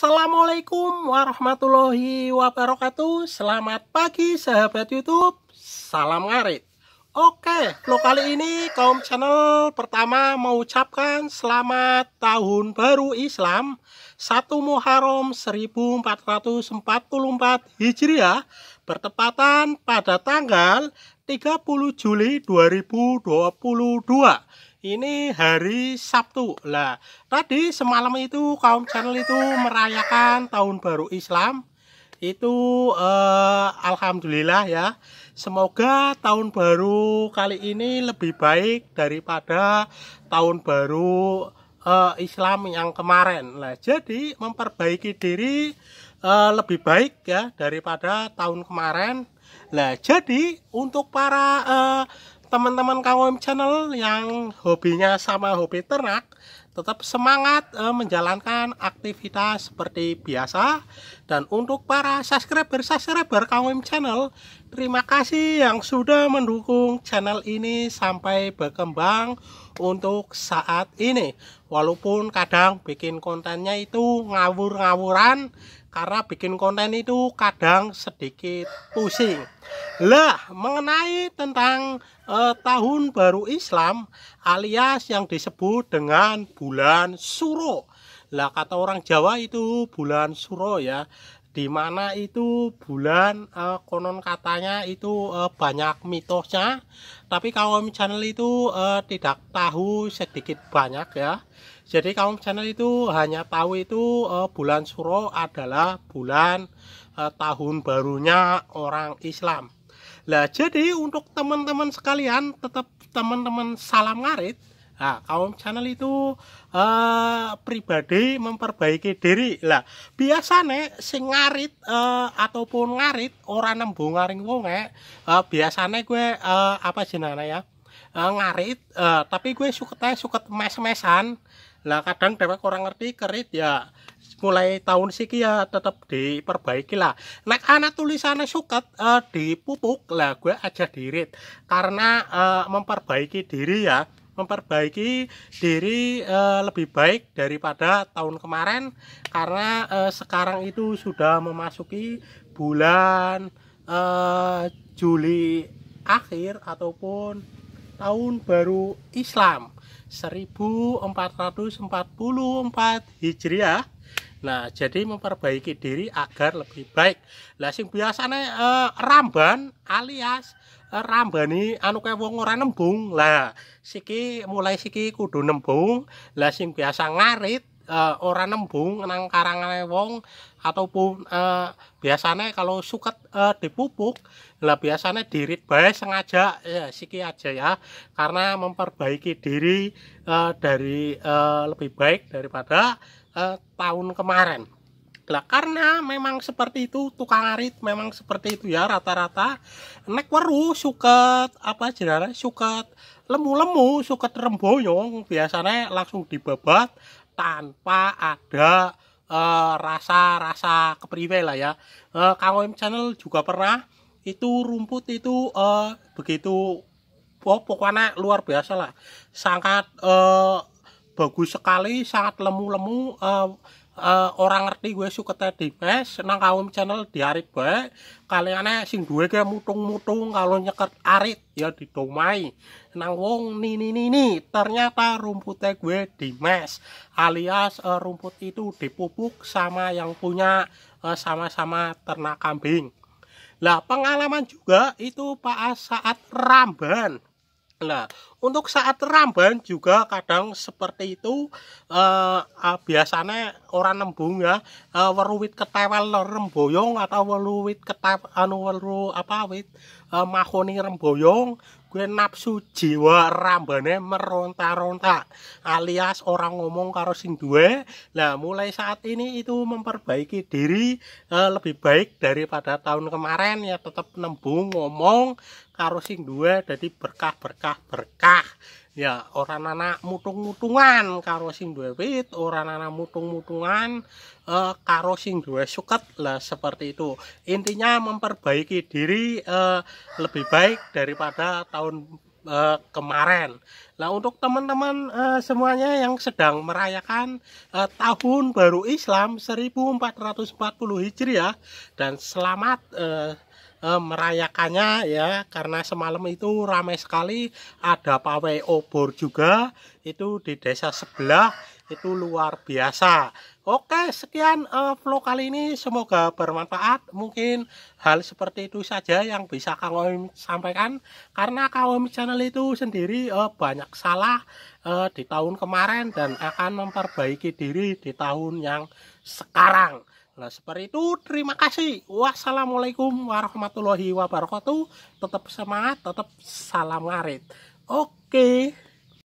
Assalamualaikum warahmatullahi wabarakatuh Selamat pagi sahabat youtube Salam ngarit Oke, lo kali ini kaum channel pertama mengucapkan selamat tahun baru Islam 1 Muharram 1444 Hijriah bertepatan pada tanggal 30 Juli 2022 ini hari Sabtu lah tadi semalam itu kaum channel itu merayakan tahun baru Islam itu eh, Alhamdulillah ya semoga tahun baru kali ini lebih baik daripada tahun baru eh, Islam yang kemarin lah jadi memperbaiki diri eh, lebih baik ya daripada tahun kemarin Nah, jadi untuk para uh, teman-teman KWM channel yang hobinya sama hobi ternak tetap semangat eh, menjalankan aktivitas seperti biasa dan untuk para subscriber subscriber KWM channel terima kasih yang sudah mendukung channel ini sampai berkembang untuk saat ini walaupun kadang bikin kontennya itu ngawur-ngawuran karena bikin konten itu kadang sedikit pusing lah mengenai tentang eh, tahun baru Islam alias yang disebut dengan bulan suro lah kata orang Jawa itu bulan suro ya di mana itu bulan uh, konon katanya itu uh, banyak mitosnya tapi kaum channel itu uh, tidak tahu sedikit banyak ya jadi kaum channel itu hanya tahu itu uh, bulan suro adalah bulan uh, tahun barunya orang Islam lah jadi untuk teman-teman sekalian tetap teman-teman salam ngarit Nah, kaum channel itu uh, pribadi memperbaiki diri. Lah, Biasanya sing ngarit uh, ataupun ngarit orang nembung ngaring wong e, uh, nih gue uh, apa jenenge ya? Uh, ngarit uh, tapi gue suketnya suket mes-mesan. Lah kadang dapat kurang ngerti kerit ya mulai tahun siki ya tetap diperbaiki lah nek anak tulisannya suket uh, dipupuk lah gue aja dirit karena uh, memperbaiki diri ya memperbaiki diri uh, lebih baik daripada tahun kemarin karena uh, sekarang itu sudah memasuki bulan uh, Juli akhir ataupun tahun baru Islam 1444 Hijriah Nah, jadi memperbaiki diri agar lebih baik. Lah biasanya biasane ramban alias rambani anu kae wong ora nembung. Lah, siki mulai siki kudu nembung. Lah sing biasa ngarit uh, ora nembung nang karangan e wong ataupun uh, eh, biasanya kalau suket uh, dipupuk lah biasanya dirit baik sengaja ya siki aja ya karena memperbaiki diri uh, dari uh, lebih baik daripada uh, tahun kemarin lah karena memang seperti itu tukang arit memang seperti itu ya rata-rata nek weru suket apa jenara suket lemu-lemu suket remboyong biasanya langsung dibabat tanpa ada eh, rasa-rasa uh, kepriwe lah ya uh, Kang Channel juga pernah itu rumput itu uh, begitu oh, pokoknya luar biasa lah sangat uh, bagus sekali sangat lemu-lemu uh, uh, orang ngerti gue suka tadi mes nang kaum channel diarit gue, kalian sing gue kayak mutung-mutung kalau nyeket arit ya didomai nang wong nini nini ternyata rumputnya gue dimes alias uh, rumput itu dipupuk sama yang punya eh, sama-sama uh, ternak kambing lah pengalaman juga itu pas saat ramban Nah, untuk saat ramban juga kadang seperti itu eh, ah, biasanya orang nembung ya uh, eh, weruwit ketewel remboyong atau weruwit ketep anu weru apa wit uh, mahoni remboyong gue nafsu jiwa rambane meronta-ronta alias orang ngomong karo sing duwe nah mulai saat ini itu memperbaiki diri uh, lebih baik daripada tahun kemarin ya tetap nembung ngomong karo sing jadi jadi berkah berkah berkah ya orang anak mutung-mutungan karo sing dua wit orang anak mutung-mutungan e, karo sing dua suket lah seperti itu intinya memperbaiki diri e, lebih baik daripada tahun e, kemarin Nah untuk teman-teman e, semuanya yang sedang merayakan e, tahun baru Islam 1440 Hijriah dan selamat e, Eh, merayakannya ya karena semalam itu ramai sekali ada pawai obor juga itu di desa sebelah itu luar biasa Oke sekian uh, vlog kali ini semoga bermanfaat mungkin hal seperti itu saja yang bisa kamu sampaikan karena kami channel itu sendiri uh, banyak salah uh, di tahun kemarin dan akan memperbaiki diri di tahun yang sekarang Nah seperti itu terima kasih. Wassalamualaikum warahmatullahi wabarakatuh. Tetap semangat, tetap salam ngarit. Oke. Okay.